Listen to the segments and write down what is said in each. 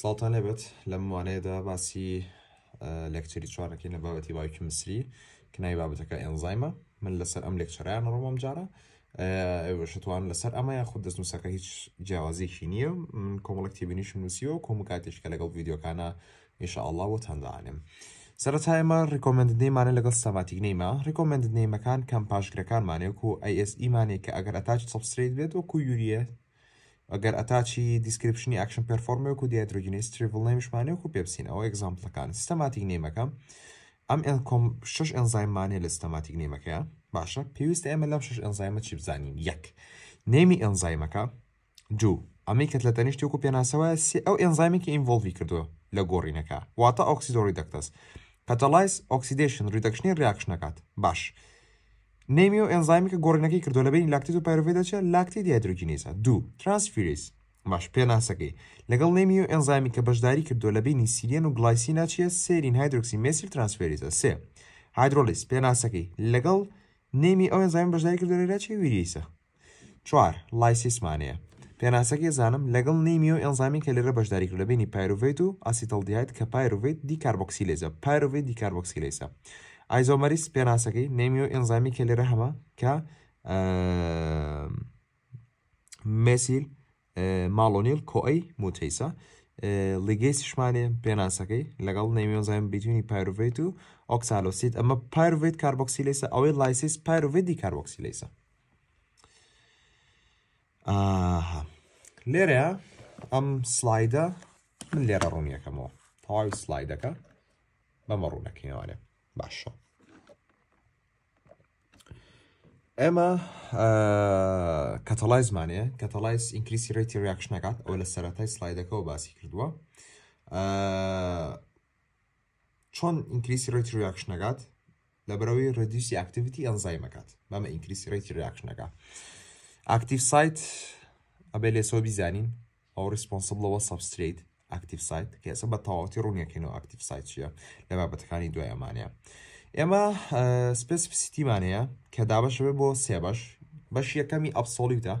ساڵتان لێبێت لە موانەیەدا باسی لەکچری چوارەکەی لە بابەتی باوکی مسری کنای بابەتەکە ئەنزایمە من لەسەر ئەم لێکچەرایان ڕۆم جارە شتوان لەسەر ئەمە یا خود دەستنووسەکە هیچ جیاوازیشی نییە من کۆمەڵکتی بنیشم نووسیەوە کۆمکاتیشکە لەگەڵ ڤیددیوکانە ئیشاءله و تەندانێم. سەرەتایمە ڕیکۆمنتنەیمانە لەگەڵ سەماتیک نەیما ڕیکۆمنتنەیمەکان کەم پاشگرەکانمانێک و ئەسئمانێک کە ئەگەر ئەتاچ سەبسریت بێت وەکو یوریە ئەگەر ئەتاچی دیسکرپشنی ئەکشن پرفۆرمێک و دیاتروگینیستری بڵێمشمانێک و پێپسین ئەوە ئەگزامپلەکان سیستەماتیک نێمەکەم ئەم ئەلکۆم شش ئەنزایمانێ لە سیستەماتیک نێمەکەە باشە پێویست ئێمە لەم شش ئەنزایمە چی بزانین یەک نێمی ئەنزایمەکە دوو ئەمیکت لە تەنیشتی وکو پێناسەوە سی ئەو ئەنزایمێکی ئینڤۆڤی کردووە لە گۆڕینەکە واتە ئۆکسیدۆری دەکتەس پەتەلایز ئۆکسیدشن ریدەکشنی ریاکشنەکەات باش. نمیو ئەنزایمی کە گۆڕنەکەی کردو لەبین لاکتیت و پارڤێ دەچێت لاکتی دیادروگینیزە دوو ترانسفیریس باش پێناسەکەی لەگەڵ نێمی و ئەنزایمی کە بەشداری کردو لە بینی سیرێن و گلایسینا چیە سێرین هایدرۆکسی مسی ترانسفێریزە سێ هایدرۆلیس پێناسەکەی لەگەڵ نێمی ئەو ئەنزایم بەشداری کردو لەرا چی ویریسە چوار لایسیسمانەیە پێناسەکەی زانم لەگەڵ نێمی و ئەنزامی کە لەرە بەشداری کرد لە بینی پایرڤێت و ئاسیتەڵدیایت کە پایرڤێت دیکاربکسی لێزە پایرڤێت دیکاربکسی لێسە. आइसोमरिस نيميو انزيمي एन्जाइमी رحمة كا مسيل مالونيل كوي موتيسا لجيس شماني بيناسكي لغال نيميو انزيم بيتوني بيروفيتو اوكسالوسيد اما بيروفيت كاربوكسيليسا او لايسيس بيروفيت دي كاربوكسيليسا آه ليريا ام سلايدا من ليرا رونيا كمو طاو سلايدا كا بمرونك يعني باشە ئێمە کەتەلای زمانەیە کەتەلایس ئینکلیسی ڕێتی ریاکشنەکات ئەو لە سەتای سلایدەکەەوە باسی کردووە چۆن ئینکلیسی ڕێتی ریاکشنەکات لە بەرەوەی ڕدیوسی ئاکتیویتی ئەنزایمەکات بەمە ئینکلیسی ڕێتی ریاکشنەکە ئاکتیو سایت ئەبێ لێسەوە بیزانین ئەو ریسپۆنسبلەوە سبستریت ئەکتیف سایت کە ئێستا بە تەواتی ڕوونیەکەین و ئەکتیف سایت چیە لە بابەتەکانی دوای ئەمانەیە ئێمە سپسپسیتیمانەیە کە دابەشەوێ بۆ سێبەش بەش یەکەمی ئەپسۆلیتە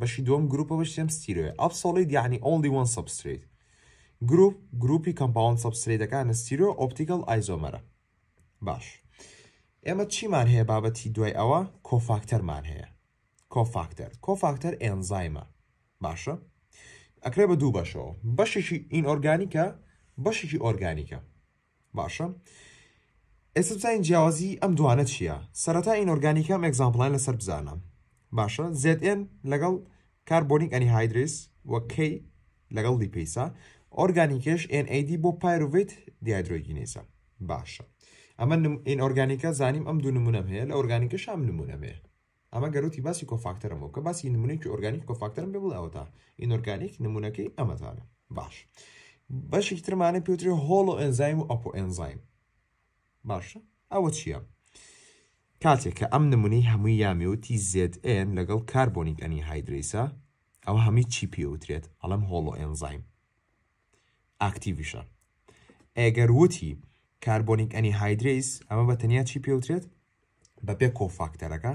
بەشی دوم گروپە بەشتێم ستیرێ ئەپسۆلیت یعنی ئۆلی وان سبستریت گروپ گروپی کەمپاون سبستریتەکانە ستیرۆ ئۆپتیکل ئایزۆمەرە باش ئێمە چیمان هەیە بابەتی دوای ئەوە کۆفاکتەرمان هەیە کۆفاکتەر کۆفاکتەر ئێنزایمە باشە ئەکرێ بە دوو بەشەوە بەشێکی ئین ئۆرگانیکە بەشێکی ئۆرگانیکە باشە ئێستا بزانین جیاوازی ئەم دوانە چییە سەرەتا ئین ئۆرگانیکەم ئەگزامپلان لەسەر بزانم باشە زN لەگەڵ کاربۆنیک ئەنی هایدریس وە کی لەگەڵ دیپیسا ئۆرگانیکش NAD بۆ پایرویت دیایدرۆگینێسە باشە ئەمە ئین ئۆرگانیکە زانیم ئەم دوو نمونەم هەیە لە ئۆرگانیکەش ئەم نمونەمەیە ئەمە گەروتی باسی کۆفاکتەرم بۆ کە باسی نمونێکی ئۆرگانیک کۆفاکتەرم پێ بڵاوتا ئینۆرگانیک نمونونەکەی ئەمەتانە باش بەشی ترمانە پێوتری هۆڵۆ ئەنزایم و ئەپۆ ئەنزایم باشە ئەوە چییە؟ کاتێک کە ئەم نمونەی هەمووی یامیوتی زN لەگەڵ کاربۆنیک ئەنی هایدریسە ئەوە هەمی چی پێوترێت ئەڵم هۆڵۆ ئەنزایم ئاکتیویشە ئەگەر وتی کاربۆنیک ئەنی هایدریس ئەمە بە تەنیا چی پێوترێت بە پێ کۆفاکتەرەکە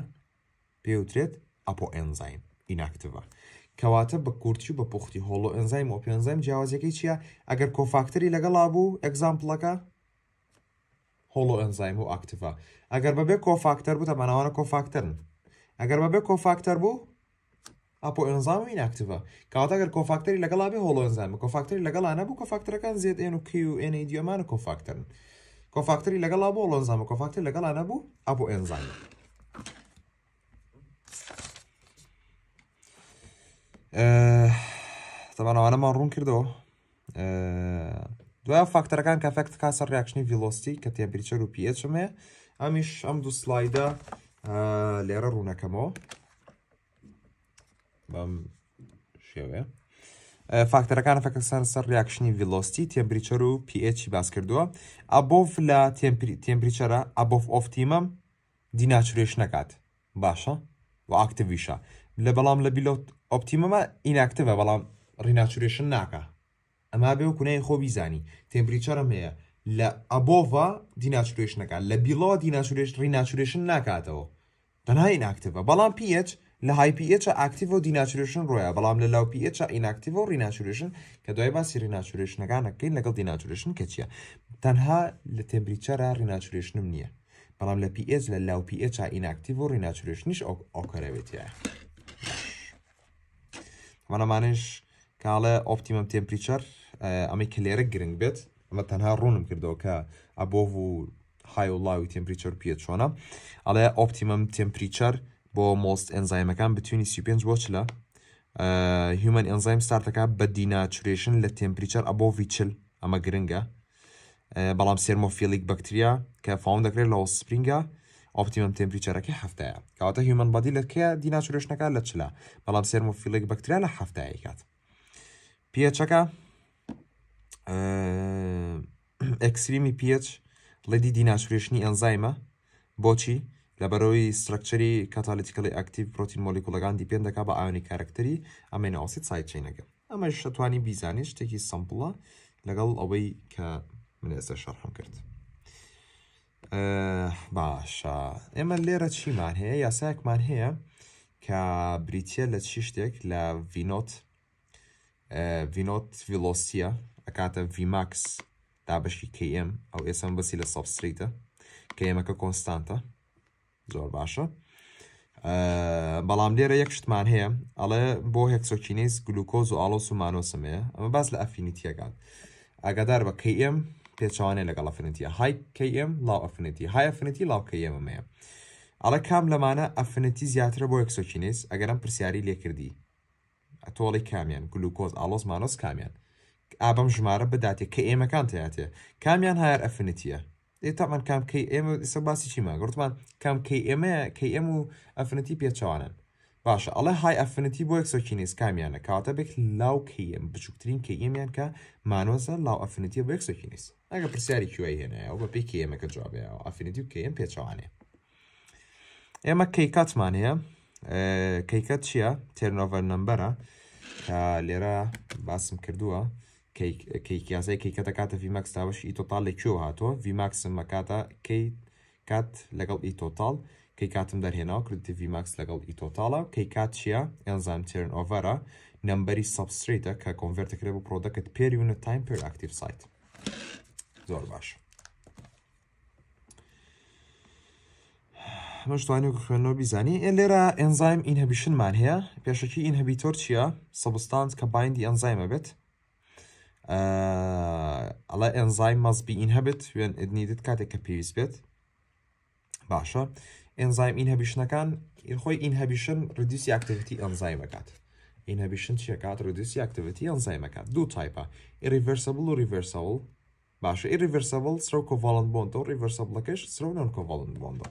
پێوترێت ئەپۆ ئەنزایم ئیناکتەوە کەواتە بە کورتی بە پوختی هۆڵۆ ئەنزایم و پێنزایم جیاوازەکەی چییە ئەگەر کۆفاکتەری لەگەڵا بوو ئەگزامپلەکە هۆڵۆ ئەنزایم و ئاکتیڤە ئەگەر بەبێ کۆفاکتەر بوو تەمانەوانە کۆفاکتەرن ئەگەر بەبێ کۆفاکتەر بوو ئەپۆ ئەنزام این ئاکتیڤە کاتەگەر کۆفاکتەری لەگەڵا بێ هۆڵۆ ئەنزایم کۆفاکتەری لەگەڵانە بوو کۆفاکتەرەکان زیێت ئێن و کیN دیێمانە کۆفاکتەرن کۆفاکتەری لەگەڵا بۆ لۆنزام کۆفاکتەر لەگەڵانە بوو ئەپۆ ئەنزایم. تەوانەوانەمان ڕوون کردەوە دوای فاکتەرەکان کەفکت کاسە ڕاکشنی ڤیلۆستی کە تێبریچەر و پێچمێ ئەمیش ئەم دوو سلایدە لێرە ڕوونەکەمەوە بەم شێوێ فاکتەرەکان فەکە سەر سەر ریاکشنی ڤیلۆستی تێمپریچەر و پHی باس کردووە ئەبۆف لە تێمپریچەرە ئەبۆف ئۆفتیمەم دیناچرێش نەکات باشە و ئاکتڤیشە لە بەڵام لە بیلوت ئۆپتیمەمە ئیناکتەوە بەڵام ڕیناچورێشن ناکە ئەما بێ و کونای خۆ بیزانی تمپریچەرم هەیە لە ئەبۆڤە دیناچورێشنەکە لە بیلۆ دیناچورێش ڕیناچورێشن ناکاتەوە تەنها ئیناکتەوە بەڵام پێچ لە هایPH ئاکتیڤ و دیناچورێشن ڕۆیە بەڵام لە لاو پH ئیناکتیڤ و ڕیناچورێشن کە دوای باسی ڕیناچورێشنەکانەکەین لەگەڵ دیناچورێشن کە چیە تەنها لە تمپریچەرە ڕیناچورێشنم نییە بەڵام لە PS لە لاو پH ئیناکتیڤ و ڕیناچورێشنیش ئۆکەرەوێتە. وەنەمانش کاڵە ئۆپتیمم تمپریچەر ئەمەی کە لێرە گرنگ بێت ئەمە تەنها ڕوونم کردەوە کە ئەبۆڤ و های وڵاوی تمپریچەر پێ چۆنە ئەڵێ ئۆپتیمم تمپریچەر بۆ مۆست ئەنزایمەکان بتونی سی پێ بۆ چلە هیومن ئەنزایم ستارتەکە بە دیناچوریشن لە تمپریچەر ئەبۆڤ چل ئەمە گرنگە بەڵام سێرمۆفیلیک بەکتریا کە فاون دەکرێت لە سپرینگە ئۆپتیمم تمپریچەرەکە هەفتەیە کەواتە هیومەن بادی لەکەیە دیناچورشنەکە لە چلا بەڵام سێرمۆفیلێک بەکتریا لە هەفتەیە کات پێچەکە ئەکسریمی پێچ لەدی دیناچورێشنی ئەنزایمە بۆچی لە بەرەوەی سرکچری کاتالیتیکلی ئەکتیو پرۆتین مۆلیکولەکان دیپێن دەکا بە ئاونی کارکتەری ئەمەین ئاوسیت سایچینەکە ئەمە شتوانی بیزانانی شتێکی سمپڵە لەگەڵ ئەوەی کە من ئێستا شەرحم کرد. باشە ئێمە لێرە چیمان هەیە یاسایەکمان هەیە کە بریتە لە چی شتێک لە ڤینۆت ڤینۆت ڤیلۆسیە ئەکاتە ڤیماکس دابشی کM ئەو ئێسم بەسی لە سبستریتە کە ئێمەکە کۆنستانتە زۆر باشە بەڵام لێرە یەک شتمان هەیە ئەڵێ بۆ هێکسۆکینیز گلوکۆز و ئالۆس و مانۆسمەیە ئەمە باز لە ئەفینیتیەکان ئاگادار بە کM پێچوانێ لەگەڵ ئەفرەتی های KM لاو ئەفرەتی های ئەفرەتی لاو کەمەمەیە ئەڵە کام لەمانە ئەفرەتی زیاترە بۆ یەکسۆچینێس ئەگەرم پرسیاری لێکردی ئەتۆڵی کامیان گلوکۆز ئالۆز مانۆس کامیان ئابم ژمارە بداتێ کە ئێمەکان تەیاتێ کامیان هایەر ئەفرەتیە ئێتامان کام کەی ئێمە سەباسی چیمان گرتمان کام کەی ئێمە کەی ئێمە و ئەفرەتی پێچوانن باشە ئەڵە های ئەفنتی بۆ ئەکسۆکینیس کامیانە کاتە بێک لاو کەیم بچووکترین کەیمیان کە مانۆزە لاو ئەفنتی بۆ ئەکسۆکینیس ئەگە پرسیاری کوێ هێنایە و بە پێی کێمەکە جوابەوە ئەفنتی و کەم پێچوانێ ئێمە کەیکاتمانەیە کەیکەت چییە تێرنۆڤەر نمبەرە لێرە باسم کردووە کەیکیاسای کەیکەتە کاتە ڤیمەکس تاوەش ئیتۆتال لە کوێ هاتووە ڤیماکسم مەکاتە کەیت کات لەگەڵ ئیتۆتال e کەی کاتم دەرهێنەوە کردتیV ماکس لەگەڵ ئی تۆتاڵە کەی کات چیە ئەنزام تێرن ئۆڤەرە نمبەری سبستریتە کە کۆنڤرتەکرێ بۆ پرۆدەکەت پێریونە تایم پێر ئاکتیف سایت زۆر باش مەشتوانی خوێنەوە بیزانی ئێ لێرە ئەنزایم ئینهبیشنمان هەیە پێشەکی ئینهبیتۆر چییە سەبستانس کە بایندی ئەنزایمە بێت ئەڵە ئەنزای مەزبی ئینهبێت وێن ئەدنیدت کاتێک کە پێویست بێت باشە ئەنزایم ئینهبیشنەکان خۆی ئینهبیشن ردیسی ئاکتیویتی ئەنزایمەکات ئینهبیشن چیەکات ردیسی ئاکتیویتی ئەنزایمەکات دوو تایپە ئریڤەرسەبل و ریڤەرسەڵ باشە ئریڤەرسەبل سرە کۆڤڵن بۆندۆ ریڤەرسەبلەکەش سرە نۆن کۆڤڵن بۆندۆ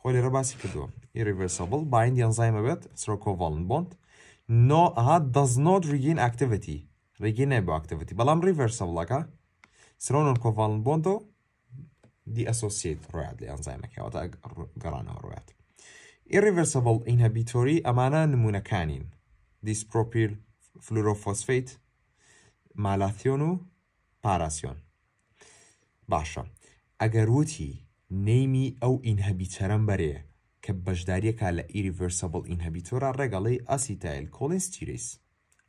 خۆی لێرە باسی کردووە ئریڤەرسەبل بایند ئەنزایمە بێت سرە کۆڤڵن بۆند نۆ ئەها دەز نۆت ریگین ئاکتیویتی ڕێگەی نای بۆ ئاکتیویتی بەڵام ریڤەرسەبڵەکە سرە نۆن کۆڤڵن بۆندۆ دی ئەسۆسییت ڕات لە ئەنزایمەکەەوە تا گەڕانەوە ڕات ئیریڤرسبڵ ئینهبیتۆری ئەمانە نمونونەکانین دیسپۆپیر فلورۆفۆسفیت مالاتیۆن و پاراسیۆن باشە ئەگەر وتی نەیمی ئەو ئینهبیتەرم بەرێ کە بەشداریەکە لە ئیریڤرسبڵ ئینهبیتۆرە ڕێگەڵی ئەسیتایل کۆلنستیریس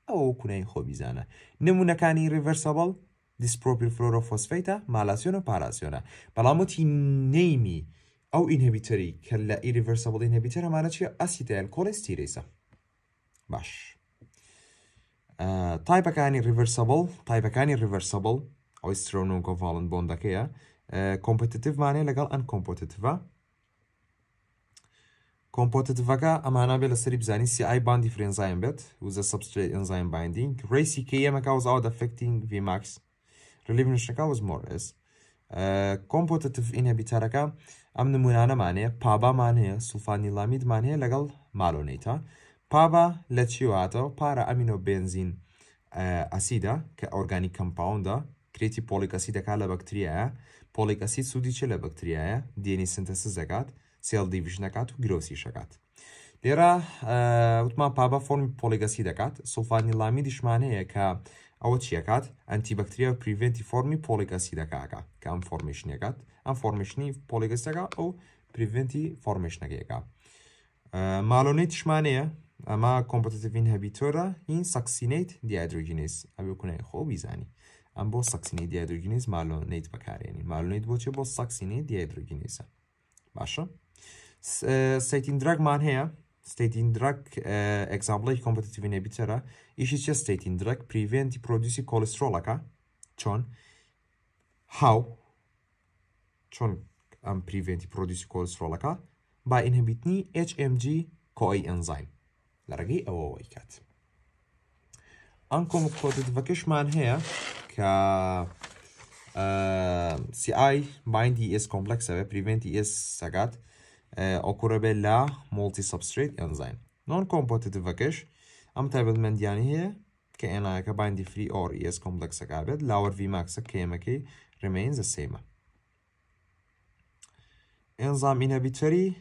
ئەو کونای خۆبیزانە نمونونەکانی ریڤەرسەبڵ دیسپۆپیل فلۆرۆفۆسفیتە مالاسیۆنە پاراسیۆنە بەڵامەتی نەیمی ئەو ئینهبیتەری کە لە ئیریڤەرسەبڵ ئینهبیتەرەمانە چیە ئەسیتەل کۆلستیریسە باش تایپەکانی ریڤەرسەبڵ تایپەکانی ریڤەرسەبڵ ئەوی سترۆنۆکۆڤڵن بۆندەکەیە کۆمپتیتیوانێ لەگەڵ ئەن کۆمپۆتیتڤە کۆمپۆتتڤەکە ئەمانە بێت لە سەری بزانانی سیI باندی فرێنزایم بێت وزە سبستری ئەنزایم باندینگ ڕیسی کە ئەمەکە وزاوە دەفکتینگ ڤماکس ریلیبنشەکە وز مۆرس کۆمپۆتتف ئینەبیتارەکە ئەم نمونانەمانەیە پابامانەیە سوفانی لامیدمانەیە لەگەڵ مالۆنیتا پابا لە چیواتەوە پارە ئەمینۆ بنزین ئەسیدا کە ئۆرگانی کەمپاوندا کرێتی پۆلیکەسی دەکا لە بەکتریایە پۆلیکەسی سوودی چ لە بەکتریایە دێنی سنتەسز دەکات سێڵ دیڤژنەکات و گرۆسی شەکات. لێرە وتمان پابا فۆرمی پۆلیگەسی دەکات سوفانی لامی دیشمانەیە کە او ئەوە اکا که و پریڤنتیفۆمی پۆلیگەسیدەکەکە کە ئەم فۆرمشنیەکەات ئەم فۆرمشنی او پریونتی فرمش فۆرمشنەکەیەکە اکا شمانەیە ئەمە اما هەبیتۆرە این سەکسینیت دیادروژینیز او کوونای خوب بیزانی دیادروژینیز مالونیت بکاره یعنی مالونیت با چه با بۆ دیادروژینیز دیادروگینیسە باشە درگ مان هەیە statin drug egzamblaki eh, kompetitiv inhibitora iş içe statin drug preventi produsi kolesterolaka çon how çon am preventi produsi kolesterolaka ba inhibitni HMG CoA enzyme لرگی ئەوەوەی کات ئەم کۆم کۆتتڤەکەشمان هەیە کە CI bindی S کۆمپلکسەوە پریڤنتی e S سەگات okurebe la multi substrate enzyme. Non competitive vakesh am tabel mendiyani heye ke enayaka binding free or ES complex kabet lower Vmax KMK remains the same. Enzyme inhibitory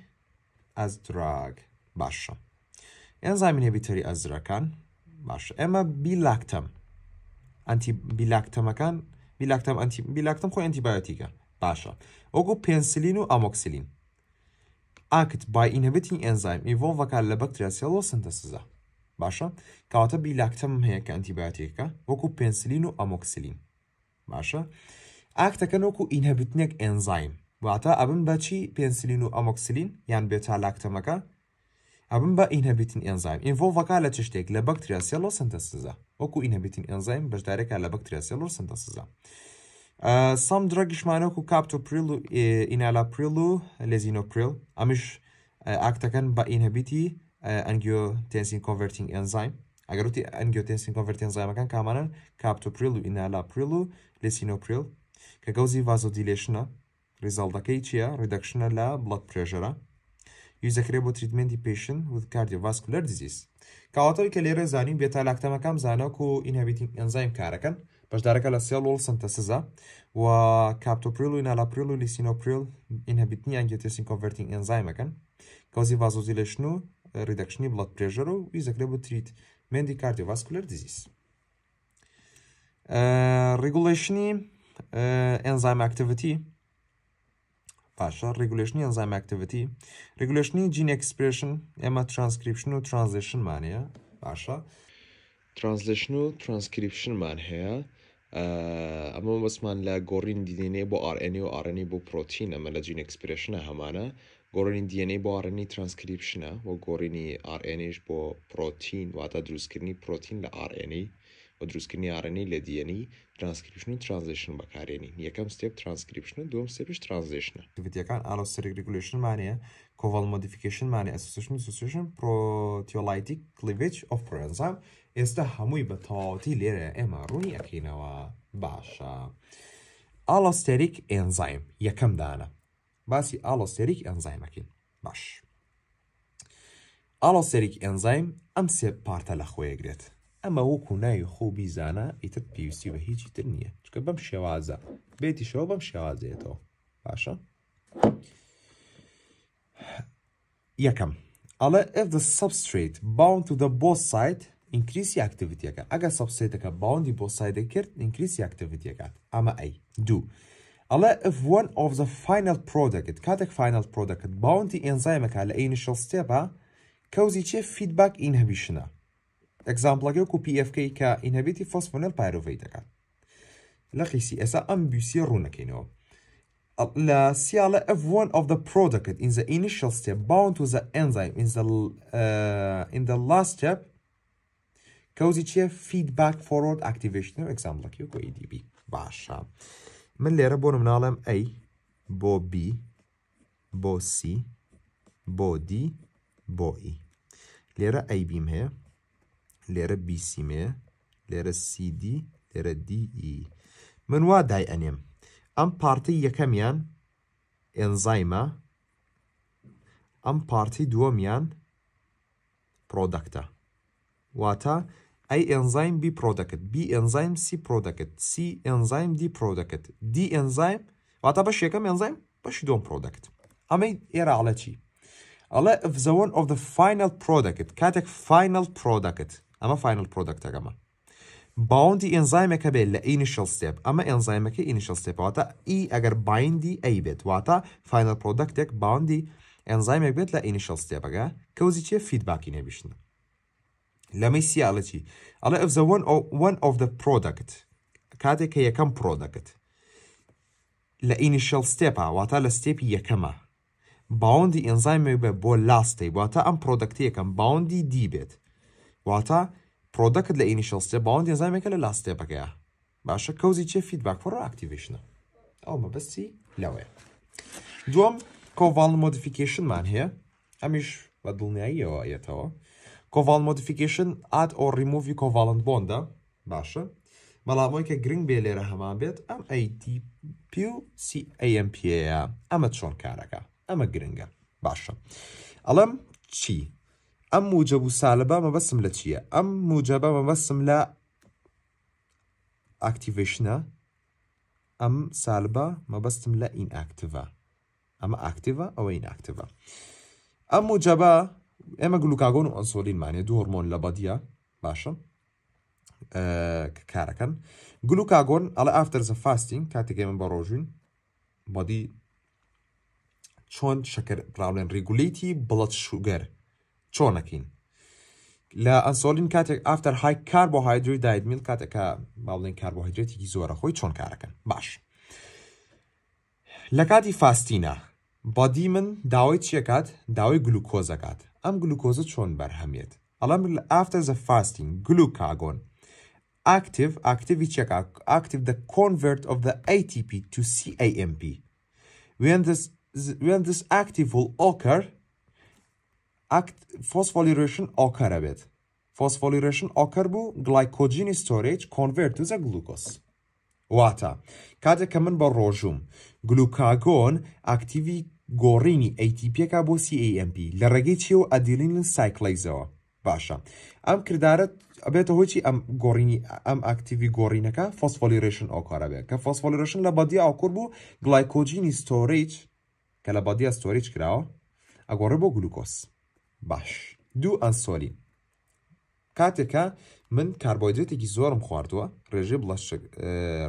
as drug başa. Enzyme inhibitory as drakan başa. Ama bilaktam anti bilaktamakan bilaktam anti bilaktam xo antibiyotika başa. Ogu pensilin u amoksilin. act by inhibiting enzyme involvoca Lactobacillus synthesiza. باشە کەواتە بیلاکتەم هەیە کە ئەنتیباتێکە وەکو پێنسلین و ئەمۆکسلین باشە ئاکتەکەن وەکو ئینهەبیتنێک ئەنزایم واتە ئەبن بەچی پێنسلین و ئەمۆکسلین یان بێت تا لاکتەمەکە ئەبن بە ئینهەبیتن ئەنزایم ئینڤۆڤەکە لە چ شتێک لە بەکتریاسیلۆ سنتەسزە وەکو ئینهەبیتن ئەنزایم بەشدارێکە لە بەکتریاسیلۆ سنتەسزە. سام درەگشمانۆک و کاپتۆپریل و ئینالاپریل و لێزینۆپریل ئەمیش ئاکتەکەن بە ئینهبیتی ئەنگیۆ تنسین کۆڤرتینگ ئەنزایم ئەگەروتی ئەنگیۆ تنسین کۆڤرتێنزایمەکان کامانن کاپتۆپریل و ئینالاپریل و لێسینۆپریل کە گەوزی ڤازۆدیلێشنە ریزالدەکەی چییە ڕیدەکشنە لە بڵەت پرێژەرە یوزەکرێ بۆ تریتمنتی پێشن و کاردیۆڤاسکولەر دیزیست کاواتەوەی کە لێرە زانین بێتالاکتەمەکەم زانۆک و ئینهبیتینگ ئەنزایم کارەکەن Baş Alasial olsun tasiza و captopril in alapril in sinopril inhibitni angiotensin converting enzyme kan causi vasodilation reduction blood pressure'u, и закребу treat mainly cardiovascular disease. Uh, eh, regulation uh, eh, enzyme activity Pasha, regulationi enzyme activity, regulationi gene expression, ama transcription, translation mania, Pasha. ترانسلیشن و ترانسکریپشنمان هەیە ئەمە بەسمان لە گۆڕین دیێنێ بۆ ئارNی و ئارنی بۆ پرۆتین ئەمە لە جین ئەکسپرشنە هەمانە گۆڕین دیێنەی بۆ ئارنی ترانسکریپشنە بۆ گۆڕینی ئارNش بۆ پرۆتین واتە دروستکردنی پرۆتین لە ئارNی بۆ دروستکردنی ئارنی لە دیێنی ترانسکریپشن و ترانزیشن بەکارێنین یەکەم ستێپ ترانسکریپشن و دوم سێپش ترانزیشنە تیەکان ئالۆسەرگریگولیشنمانەیە کۆڤڵ مۆدیفیکیشنمانە ئەسوسشن سوسشن پرۆتیۆلایتی کلیڤچ ئۆفرنزام ئێستا هەمووی بە تەواوەتی لێرە ئێمە ڕوونی ئەکەینەوە باشە ئالۆستێریک ئێنزایم یەکەم دانە باسی ئالۆستێریک ئەنزایمەکەین باش ئالۆسێریک ئەنزایم ئەم سێ پارتە لە خۆیەگرێت ئەمە وەکو ناوی خۆبی زانە ئیتر پێویستی بە هیچی تر نییە چکە بەم شێوازە بێتیشەوە بەم شێوازێتەوە باشە یەکەم ئەڵە if the substrate bound to the both side increase activity اكات اگا subset اكا bounding both side کرد increase activity اكات اما اي do الله if one of the final product كاتك final product bounty enzyme على initial step كوزي چه feedback inhibition example اگه کو PFK كا inhibit phosphonyl pyruvate اكات لخيسي اسا ام بيسي رونكينو لا سيالة F1 of the product in the initial step bound to the enzyme in the uh, in the last step کەوزی چیە فیدباک فۆرۆرد ئاکتیڤشن و ئەکسامڵکی و ئیDB e باشە من لێرە بۆ مناڵم ئەی بۆ B بۆ C بۆ D بۆ ئی e. لێرە ئەی بیم هەیە لێرە بیسیمەیە لێرە CD لێرە دیئی e. من وا دای ئەنێم ئەم پارتی یەکەمیان ئێنزایمە ئەم پارتی دووەمیان پرۆدەکتە واتە ئەی ئەنزایم بی پرۆ دەکرد بی ئەنزایم سی پرۆ دەکرد سی ئەنزایم دی پرۆ دەکرد دی ئەنزایم واتە بەش یەکەم ئەنزایم بەشی دۆم پرۆ دەکرد ئەمەی ئێرە ئاڵە چی ئەڵە زەوەن of the final پرۆ دەکرد کاتێک final پرۆ دەکرد ئەمە final پرۆدەکتەکەمە باوندی ئەنزایمەکە بێت لە ئینیشل ستێپ ئەمە ئەنزایمەکە ئینیشل ستێپاتە ئی ئەگەر بایندی ئەی بێت واتە فینل پرۆدەکتێک باوندی ئەنزایمێک بێت لە ئینیشل ستێپەکە کەوزی چێ فیدباکی نێبیشتن لەمەی سیاڵەتی ئەڵە ئەفزە one of the product کاتێک کە یەکەم پرۆدەکەت لە ئینیشل ستێپا واتە لە ستێپی یەکەمە باوەندی ئەنزایمی بە بۆ لاستەی واتە ئەم پرۆدەکتەکەم باوەندی دی بێت واتە پرۆدەکت لە ئینیشل ستێ باوەندی ئەنزایمێکە لە لاستێپەکەیە باشە کەوزی چێ فیدباک فۆڕ ئاکتیڤشنە ئەو مەبەستی لەوەیە دوم کۆڤال مۆدیفیکیشنمان هەیە ئەمیش بە دڵنیاییەوە ئەیەتەوە کۆڤال مۆدیفیکیشن ئات ئۆ ریمووی کۆڤالند بۆندە باشە بەڵامەوەی کە گرنگ بێ لێرە هەمان بێت ئەم ATPCAMPە ئەمە چۆن کارەکە ئەمە گرنگە باشە ئەڵم چی؟ ئەم موجە و سالبە مەبەسم لە چییە؟ ئەم موجەبە مەبەسم لە ئاکتیڤشنە ئەم سالبە مەبەستم لە ئینئاکتیڤە ئەمە ئاکتیڤە ئەوە ئینئاکتیڤە ئەم موجەبە ئێمە گلوکاگۆن و ئەنسۆلینمانێ دو هۆرمۆن لە بەدیە باشە کارەکەن گلوکاگۆن ئەڵە ئافتەرزە فاستین کاتێک ئێمە بە ڕۆژین بەدی چۆن شەکر پراڵێن ریگولیتی بڵەت شوگەر چۆنەکەین لە ئەنسۆلین کاتێک ئافتەر های کاربۆهایدروی دایدمیل کاتێکە باڵێن کاربۆهیدرێتێکی زۆرە خۆی چۆن کارەکەن باش لە کاتی فاستینە بادی من داوای چیەکات داوای گلوکۆزەکات ئەم گلوکۆزە چۆن بەرهەمێت ئەڵم ئافتە زە فاستین گلوکاگۆن active activity check active the convert of the ATP to CAMP when this when this active will occur act phosphorylation occur a bit phosphorylation occur bu glycogen storage convert to the glucose واتە کاتێک کە من بە ڕۆژوم گلوکاگۆن گۆڕینی ئەیتیپێکا بۆ CAMP لە ڕێگەی چی و ئەدیلین سایکلایزەوە باشە ئەم کردارەت ئەبێتە هۆچی ئەم گۆڕینی ئەم ئاکتیوی گۆڕینەکە فۆسفۆلیرشن ئۆکارە بێت کە فۆسفۆلیرشن لە بەدی ئاکوور بوو گلایکۆجینی ستۆریج کە لە بەدیە ستۆریج کراوە ئەگۆڕێ بۆ گلوکۆس باش دوو ئەنسۆلی کاتێکە من کاربۆیدرێتێکی زۆرم خواردووە ڕێژێ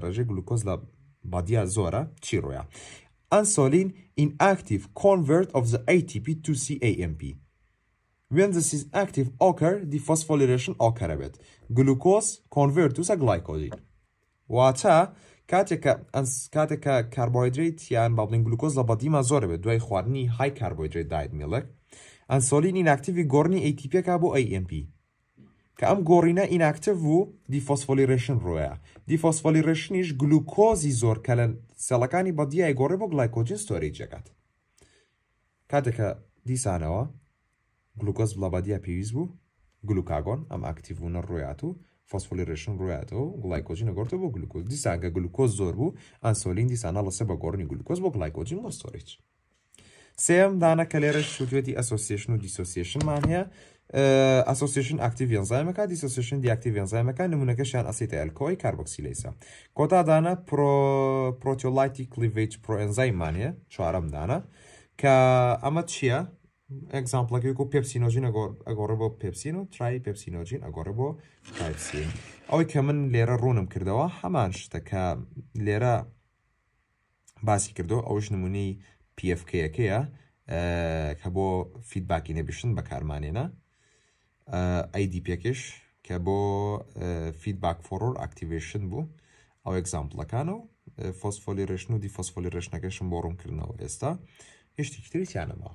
ڕێژێ گلوکۆز لە بادیا زۆرە چی ڕۆیە insulin active convert of the ATP to CAMP. When this is active occur, the phosphorylation occur a bit. Glucose convert to the glycogen. What a catecha carbohydrate and bubbling glucose labadim azorbe, do I high carbohydrate diet milk? Insulin inactive gorni ATP cabo AMP. کە ئەم گۆڕینە ئیناکتەڤ و دیفۆسفۆلیرێشن ڕۆیە دیفۆسفۆلیرێشنیش گلوکۆزی زۆر کە لە سەڵەکانی بەدیای گۆڕی بۆ گلایکۆجین ستۆری جەکات کاتێکە دیسانەوە گلوکۆز بڵەبادیە پێویست بوو گلوکاگۆن ئەم ئاکتیڤونە ڕۆیات و فۆسفۆلیرێشن ڕویاتەوە گڵایکۆژینە گۆرتە بۆ گلوکۆز دیسانگە گلوکۆز زۆر بوو ئەنسۆلین دیسانە لەسە بە گۆڕنی گلوکۆز بۆ گلایکۆجین بۆ ستۆریج سێم دانا کە لێرە شوتێتی ئەسۆسیشن و دیسۆسیشنمان هەیە ئەسۆسیشن ئاکتیڤ ێنزایمەکە دیسۆسیشن دیاکتیڤ ێنزایمەکە نمونونەکەشیان ئەسیتە ئەلکۆی کاربکسی لەیسا کۆتادانە پرۆتیۆلایتی کلیڤیج پرۆئنزایمانە چوارەمدانە کە ئەمە چییە؟ ئەگزامپلەکەی و پێپسینۆژین ئەگۆڕە بۆ پێپسین و ترای پێپسینۆژین ئەگۆڕە بۆ تایپسین ئەوەی کە من لێرە ڕوونم کردەوە هەمان شتەکە لێرە باسی کردو ئەوش نمونی PFKەکەیە کە بۆ فیدباکی نەبیشن بە کارمانێنە ئەیدیپێکش کە بۆ فیدباک فۆڕۆر ئاکتیڤشن بوو ئەو ئەگزامپلەکان و فۆسفۆلی ڕێشن و دیفۆسفۆلی ڕێشنەکەشم بۆ ڕوونکردنەوە ئێستا هشتی تریانەماوە